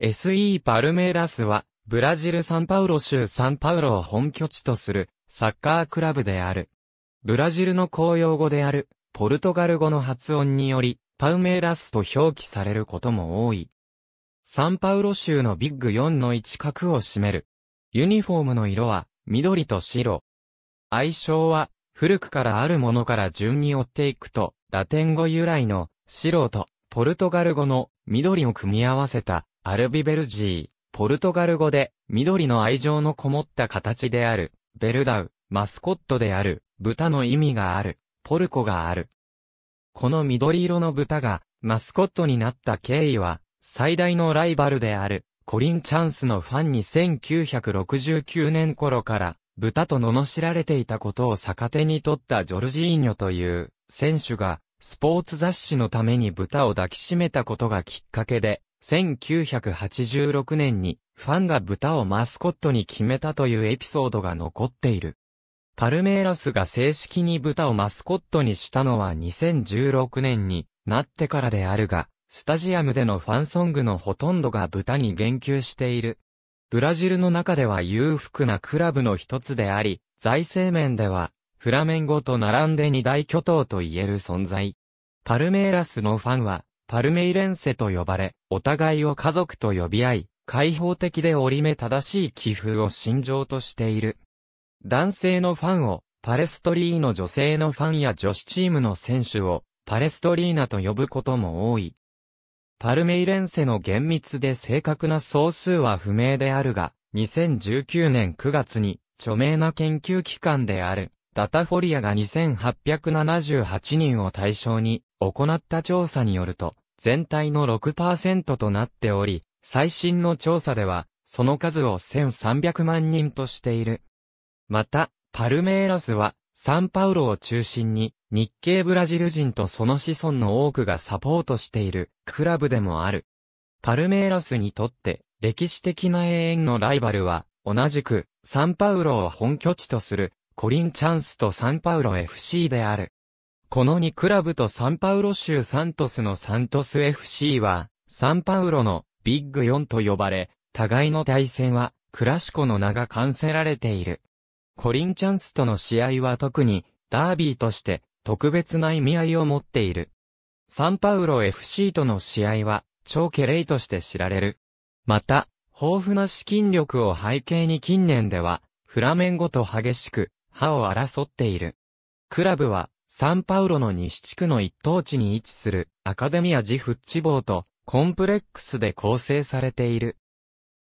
SE パルメイラスは、ブラジルサンパウロ州サンパウロを本拠地とする、サッカークラブである。ブラジルの公用語である、ポルトガル語の発音により、パウメイラスと表記されることも多い。サンパウロ州のビッグ4の一角を占める。ユニフォームの色は、緑と白。愛称は、古くからあるものから順に追っていくと、ラテン語由来の、白と、ポルトガル語の、緑を組み合わせた、アルビベルジー、ポルトガル語で、緑の愛情のこもった形である、ベルダウ、マスコットである、豚の意味がある、ポルコがある。この緑色の豚が、マスコットになった経緯は、最大のライバルである、コリンチャンスのファンに1969年頃から、豚と罵られていたことを逆手に取ったジョルジーニョという、選手が、スポーツ雑誌のために豚を抱きしめたことがきっかけで、1986年にファンが豚をマスコットに決めたというエピソードが残っている。パルメイラスが正式に豚をマスコットにしたのは2016年になってからであるが、スタジアムでのファンソングのほとんどが豚に言及している。ブラジルの中では裕福なクラブの一つであり、財政面では、フラメンゴと並んで二大巨頭と言える存在。パルメイラスのファンは、パルメイレンセと呼ばれ、お互いを家族と呼び合い、開放的で折り目正しい寄付を信条としている。男性のファンを、パレストリーの女性のファンや女子チームの選手を、パレストリーナと呼ぶことも多い。パルメイレンセの厳密で正確な総数は不明であるが、2019年9月に著名な研究機関であるダタフォリアが2878人を対象に行った調査によると、全体の6%となっており、最新の調査では、その数を1300万人としている。また、パルメイラスは、サンパウロを中心に、日系ブラジル人とその子孫の多くがサポートしている、クラブでもある。パルメイラスにとって、歴史的な永遠のライバルは、同じく、サンパウロを本拠地とする、コリンチャンスとサンパウロ FC である。この2クラブとサンパウロ州サントスのサントス FC は、サンパウロのビッグ4と呼ばれ、互いの対戦は、クラシコの名が冠せられている。コリンチャンスとの試合は特に、ダービーとして、特別な意味合いを持っている。サンパウロ FC との試合は、超ケレイとして知られる。また、豊富な資金力を背景に近年では、フラメンゴと激しく、歯を争っている。クラブは、サンパウロの西地区の一等地に位置するアカデミア・ジ・フッチボーとコンプレックスで構成されている。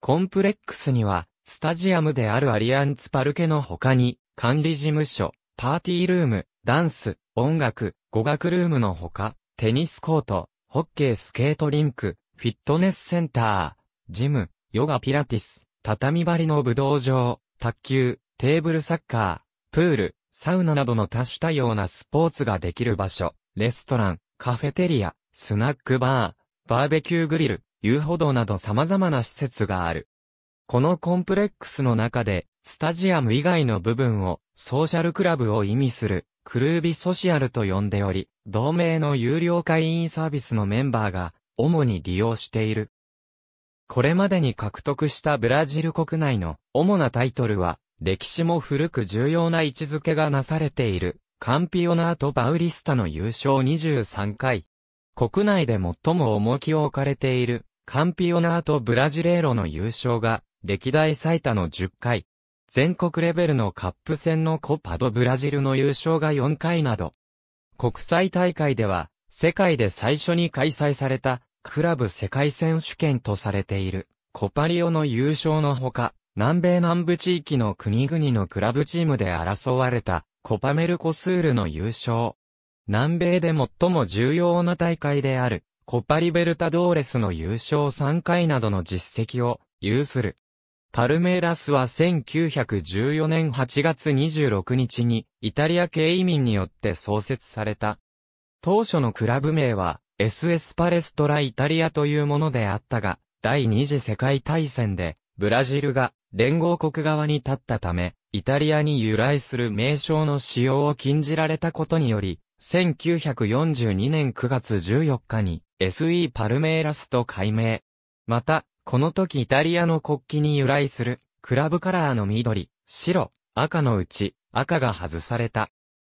コンプレックスには、スタジアムであるアリアンツパルケの他に、管理事務所、パーティールーム、ダンス、音楽、語学ルームのほか、テニスコート、ホッケースケートリンク、フィットネスセンター、ジム、ヨガピラティス、畳張りの武道場、卓球、テーブルサッカー、プール、サウナなどの多種多様なスポーツができる場所、レストラン、カフェテリア、スナックバー、バーベキューグリル、遊歩道など様々な施設がある。このコンプレックスの中で、スタジアム以外の部分を、ソーシャルクラブを意味する、クルービソシアルと呼んでおり、同盟の有料会員サービスのメンバーが、主に利用している。これまでに獲得したブラジル国内の主なタイトルは、歴史も古く重要な位置づけがなされている、カンピオナート・バウリスタの優勝23回。国内で最も重きを置かれている、カンピオナート・ブラジレーロの優勝が、歴代最多の10回。全国レベルのカップ戦のコパド・ブラジルの優勝が4回など。国際大会では、世界で最初に開催された、クラブ世界選手権とされている、コパリオの優勝のほか、南米南部地域の国々のクラブチームで争われたコパメルコスールの優勝。南米で最も重要な大会であるコパリベルタドーレスの優勝3回などの実績を有する。パルメラスは1914年8月26日にイタリア系移民によって創設された。当初のクラブ名は SS パレストライタリアというものであったが、第二次世界大戦でブラジルが連合国側に立ったため、イタリアに由来する名称の使用を禁じられたことにより、1942年9月14日に SE パルメーラスと改名。また、この時イタリアの国旗に由来するクラブカラーの緑、白、赤のうち赤が外された。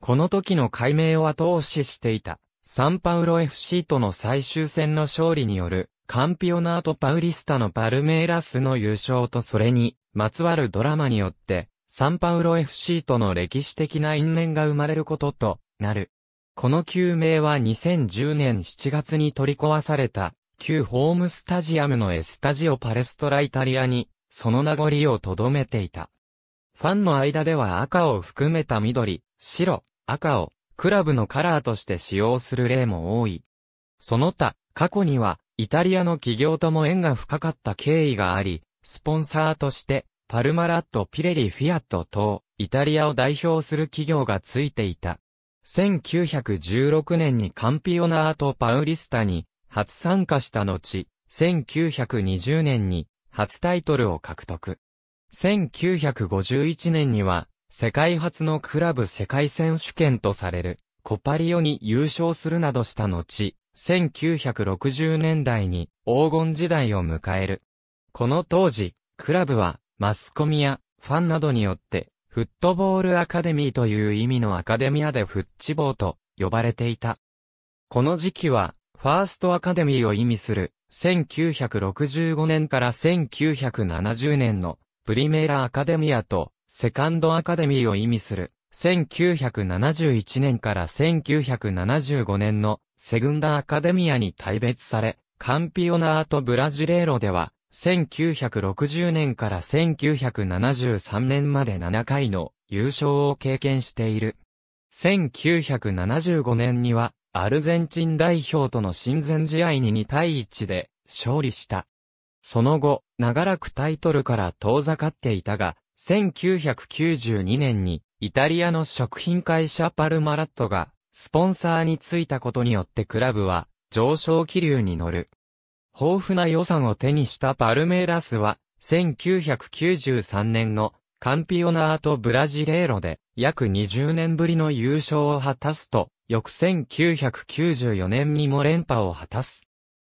この時の改名を後押ししていたサンパウロ FC との最終戦の勝利によるカンピオナート・パウリスタのパルメイラスの優勝とそれに、まつわるドラマによって、サンパウロ FC との歴史的な因縁が生まれることとなる。この球名は2010年7月に取り壊された、旧ホームスタジアムのエスタジオパレストライタリアに、その名残を留めていた。ファンの間では赤を含めた緑、白、赤を、クラブのカラーとして使用する例も多い。その他、過去には、イタリアの企業とも縁が深かった経緯があり、スポンサーとして、パルマラット、ピレリ、フィアット等、イタリアを代表する企業がついていた。1916年にカンピオナート・パウリスタに初参加した後、1920年に初タイトルを獲得。1951年には、世界初のクラブ世界選手権とされる、コパリオに優勝するなどした後、1960年代に黄金時代を迎える。この当時、クラブはマスコミやファンなどによってフットボールアカデミーという意味のアカデミアでフッチボーと呼ばれていた。この時期はファーストアカデミーを意味する1965年から1970年のプリメーラアカデミアとセカンドアカデミーを意味する1971年から1975年のセグンダ・アカデミアに大別され、カンピオナート・ブラジレーロでは、1960年から1973年まで7回の優勝を経験している。1975年には、アルゼンチン代表との親善試合に2対1で勝利した。その後、長らくタイトルから遠ざかっていたが、1992年にイタリアの食品会社パルマラットがスポンサーについたことによってクラブは上昇気流に乗る。豊富な予算を手にしたパルメイラスは、1993年のカンピオナートブラジレーロで約20年ぶりの優勝を果たすと、翌1994年にも連覇を果たす。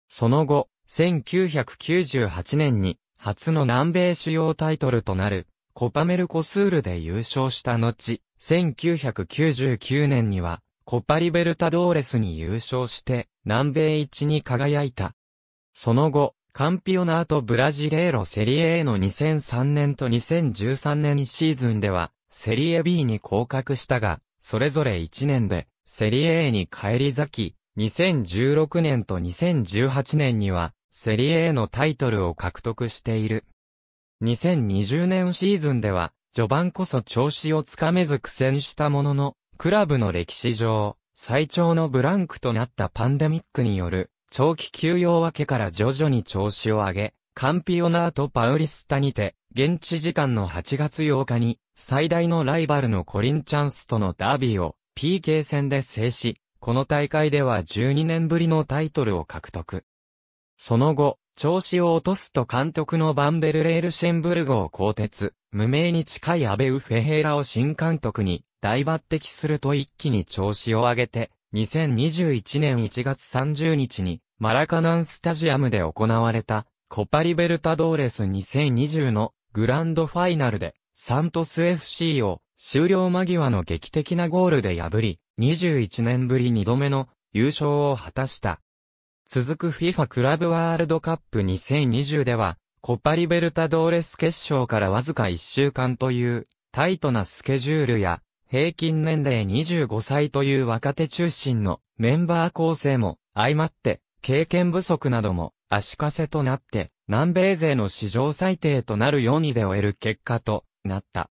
その後、1998年に初の南米主要タイトルとなるコパメルコスールで優勝した後、1999年にはコパリベルタドーレスに優勝して南米一に輝いた。その後、カンピオナートブラジレーロセリエ A の2003年と2013年シーズンでは、セリエ B に降格したが、それぞれ1年で、セリエ A に返り咲き、2016年と2018年には、セリエ A のタイトルを獲得している。2020年シーズンでは、序盤こそ調子をつかめず苦戦したものの、クラブの歴史上、最長のブランクとなったパンデミックによる、長期休養明けから徐々に調子を上げ、カンピオナート・パウリスタにて、現地時間の8月8日に、最大のライバルのコリンチャンスとのダービーを、PK 戦で制し、この大会では12年ぶりのタイトルを獲得。その後、調子を落とすと監督のバンベルレールシェンブルゴを更迭、無名に近いアベウ・フェヘーラを新監督に大抜擢すると一気に調子を上げて、2021年1月30日に、マラカナンスタジアムで行われた、コパリベルタドーレス2020のグランドファイナルで、サントス FC を終了間際の劇的なゴールで破り、21年ぶり2度目の優勝を果たした。続く FIFA クラブワールドカップ2020では、コパリベルタドーレス決勝からわずか1週間というタイトなスケジュールや平均年齢25歳という若手中心のメンバー構成も相まって経験不足なども足かせとなって南米勢の史上最低となる4位で終える結果となった。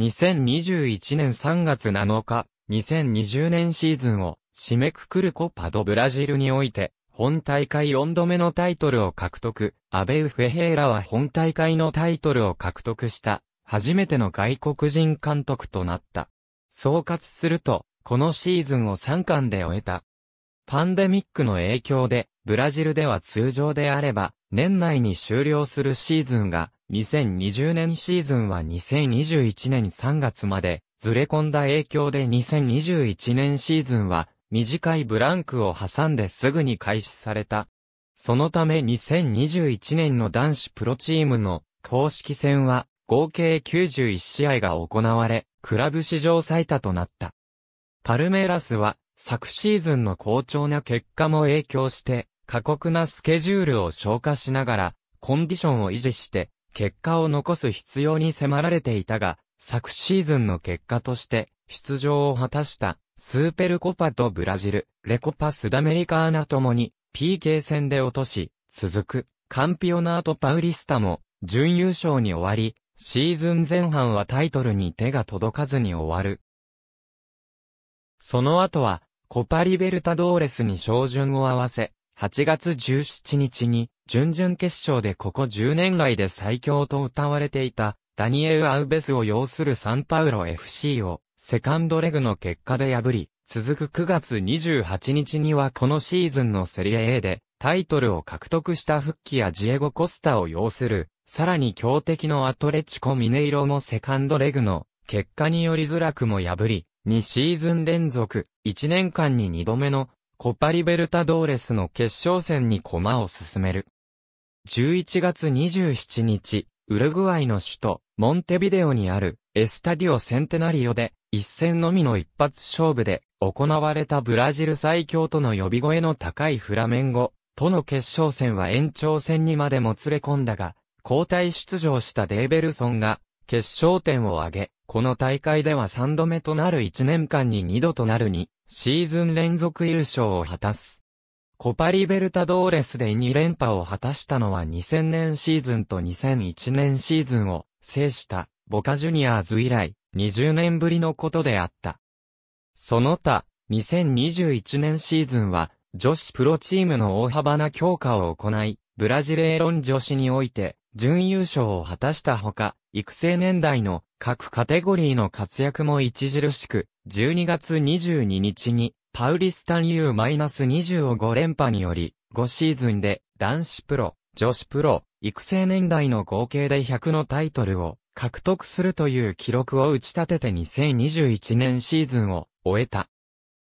2021年3月7日、2020年シーズンを締めくくるコパドブラジルにおいて本大会4度目のタイトルを獲得、アベウ・フェヘーラは本大会のタイトルを獲得した初めての外国人監督となった。総括すると、このシーズンを3巻で終えた。パンデミックの影響で、ブラジルでは通常であれば、年内に終了するシーズンが、2020年シーズンは2021年3月まで、ずれ込んだ影響で2021年シーズンは、短いブランクを挟んですぐに開始された。そのため2021年の男子プロチームの公式戦は合計91試合が行われ、クラブ史上最多となった。パルメラスは、昨シーズンの好調な結果も影響して、過酷なスケジュールを消化しながら、コンディションを維持して、結果を残す必要に迫られていたが、昨シーズンの結果として、出場を果たした、スーペルコパとブラジル、レコパスダメリカーナともに、PK 戦で落とし、続く、カンピオナートパウリスタも、準優勝に終わり、シーズン前半はタイトルに手が届かずに終わる。その後は、コパリベルタドーレスに照準を合わせ、8月17日に、準々決勝でここ10年来で最強と歌われていた、ダニエル・アウベスを擁するサンパウロ FC を、セカンドレグの結果で破り、続く9月28日にはこのシーズンのセリエ A で、タイトルを獲得したフッキやジエゴ・コスタを擁する、さらに強敵のアトレチコ・ミネイロもセカンドレグの結果によりづらくも破り、2シーズン連続、1年間に2度目のコパリベルタドーレスの決勝戦に駒を進める。11月27日、ウルグアイの首都、モンテビデオにあるエスタディオセンテナリオで、一戦のみの一発勝負で行われたブラジル最強との呼び声の高いフラメンゴとの決勝戦は延長戦にまでもつれ込んだが、交代出場したデーベルソンが決勝点を挙げ、この大会では3度目となる1年間に2度となる2シーズン連続優勝を果たす。コパリベルタドーレスで2連覇を果たしたのは2000年シーズンと2001年シーズンを制したボカジュニアーズ以来20年ぶりのことであった。その他、2021年シーズンは女子プロチームの大幅な強化を行い、ブラジルエロン女子において準優勝を果たしたほか、育成年代の各カテゴリーの活躍も著しく、12月22日に、パウリスタン U-20 を5連覇により、5シーズンで男子プロ、女子プロ、育成年代の合計で100のタイトルを獲得するという記録を打ち立てて2021年シーズンを終えた。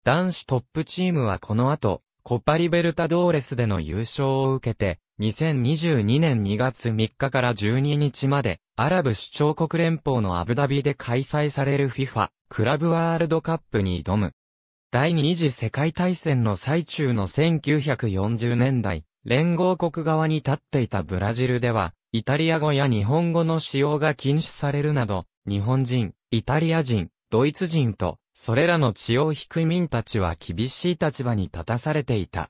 男子トップチームはこの後、コパリベルタドーレスでの優勝を受けて、2022年2月3日から12日まで、アラブ首長国連邦のアブダビで開催される FIFA クラブワールドカップに挑む。第二次世界大戦の最中の1940年代、連合国側に立っていたブラジルでは、イタリア語や日本語の使用が禁止されるなど、日本人、イタリア人、ドイツ人とそれらの血を引く民たちは厳しい立場に立たされていた。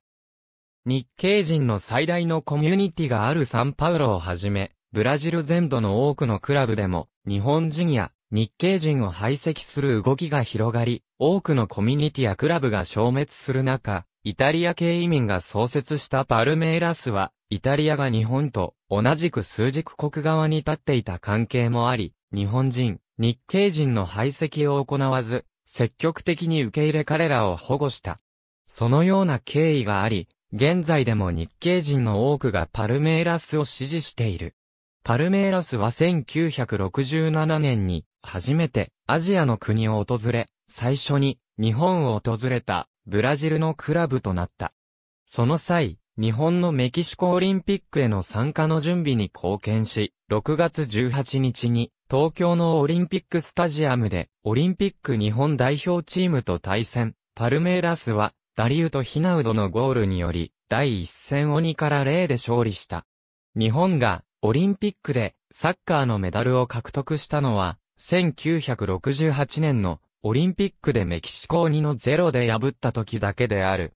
日系人の最大のコミュニティがあるサンパウロをはじめ、ブラジル全土の多くのクラブでも、日本人や日系人を排斥する動きが広がり、多くのコミュニティやクラブが消滅する中、イタリア系移民が創設したパルメイラスは、イタリアが日本と同じく数軸国側に立っていた関係もあり、日本人、日系人の排斥を行わず、積極的に受け入れ彼らを保護した。そのような経緯があり、現在でも日系人の多くがパルメイラスを支持している。パルメイラスは1967年に初めてアジアの国を訪れ、最初に日本を訪れたブラジルのクラブとなった。その際、日本のメキシコオリンピックへの参加の準備に貢献し、6月18日に東京のオリンピックスタジアムで、オリンピック日本代表チームと対戦、パルメイラスは、ダリウとヒナウドのゴールにより、第一戦を2から0で勝利した。日本が、オリンピックで、サッカーのメダルを獲得したのは、1968年の、オリンピックでメキシコ2の0で破った時だけである。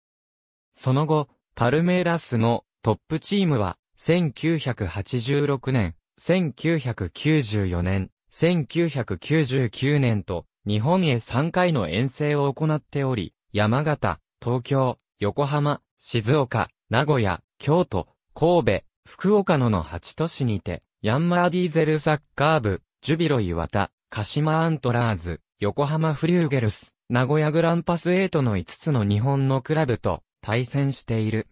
その後、パルメイラスのトップチームは、1986年、1994年、1999年と、日本へ3回の遠征を行っており、山形、東京、横浜、静岡、名古屋、京都、神戸、福岡野の8都市にて、ヤンマーディーゼルサッカー部、ジュビロ岩田、鹿島アントラーズ、横浜フリューゲルス、名古屋グランパス8の5つの日本のクラブと対戦している。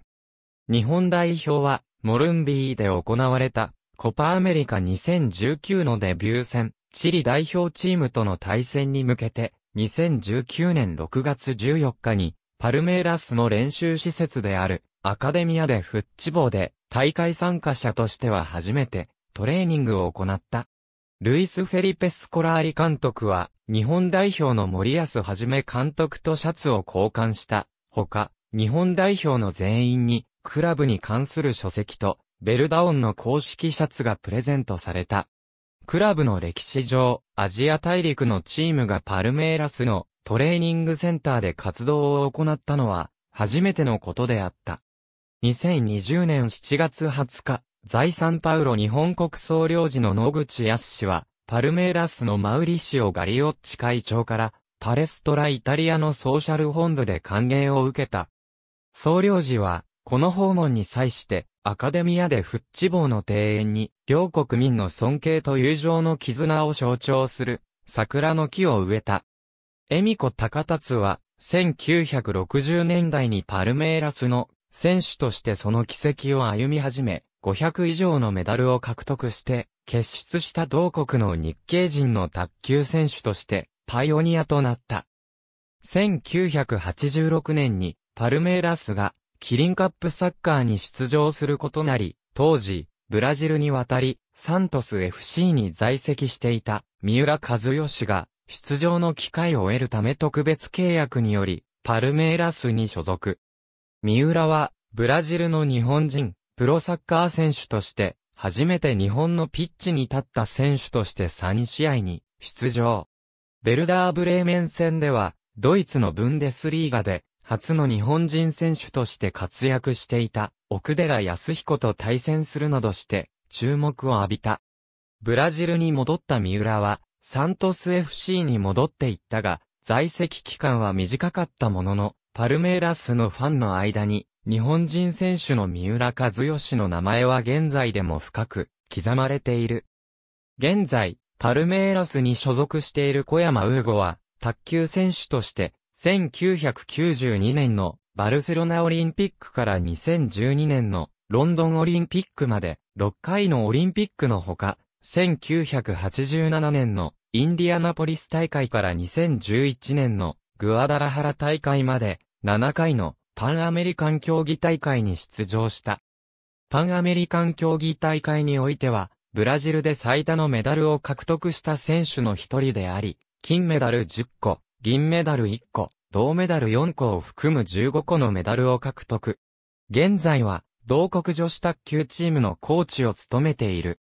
日本代表は、モルンビーで行われたコパアメリカ2019のデビュー戦、チリ代表チームとの対戦に向けて、2019年6月14日に、パルメイラスの練習施設である、アカデミアでフッチボーで、大会参加者としては初めて、トレーニングを行った。ルイス・フェリペス・コラーリ監督は、日本代表の森安はじめ監督とシャツを交換した。ほか、日本代表の全員に、クラブに関する書籍と、ベルダオンの公式シャツがプレゼントされた。クラブの歴史上、アジア大陸のチームがパルメイラスのトレーニングセンターで活動を行ったのは、初めてのことであった。2020年7月20日、在サンパウロ日本国総領事の野口康氏は、パルメイラスのマウリシオ・ガリオッチ会長から、パレストライタリアのソーシャル本部で歓迎を受けた。総領事は、この訪問に際して、アカデミアでフッチボーの庭園に、両国民の尊敬と友情の絆を象徴する、桜の木を植えた。恵美子高達は、1960年代にパルメイラスの選手としてその軌跡を歩み始め、500以上のメダルを獲得して、結出した同国の日系人の卓球選手として、パイオニアとなった。1986年に、パルメイラスがキリンカップサッカーに出場することなり、当時、ブラジルに渡り、サントス FC に在籍していた三浦和義が出場の機会を得るため特別契約により、パルメイラスに所属。三浦は、ブラジルの日本人、プロサッカー選手として、初めて日本のピッチに立った選手として3試合に出場。ベルダーブレーメン戦では、ドイツのブンデスリーガで初の日本人選手として活躍していた奥寺康彦と対戦するなどして注目を浴びた。ブラジルに戻った三浦はサントス FC に戻っていったが在籍期間は短かったもののパルメイラスのファンの間に日本人選手の三浦和義の名前は現在でも深く刻まれている。現在、パルメイラスに所属している小山ウーゴは卓球選手として1992年のバルセロナオリンピックから2012年のロンドンオリンピックまで6回のオリンピックのほか、1987年のインディアナポリス大会から2011年のグアダラハラ大会まで7回のパンアメリカン競技大会に出場した。パンアメリカン競技大会においては、ブラジルで最多のメダルを獲得した選手の一人であり、金メダル10個、銀メダル1個、銅メダル4個を含む15個のメダルを獲得。現在は、同国女子卓球チームのコーチを務めている。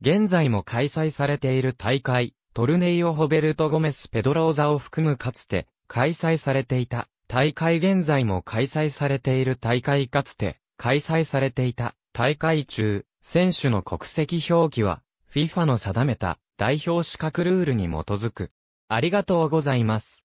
現在も開催されている大会、トルネイオ・ホベルト・ゴメス・ペドローザを含むかつて、開催されていた、大会現在も開催されている大会かつて、開催されていた、大会中、選手の国籍表記は、FIFA の定めた代表資格ルールに基づく。ありがとうございます。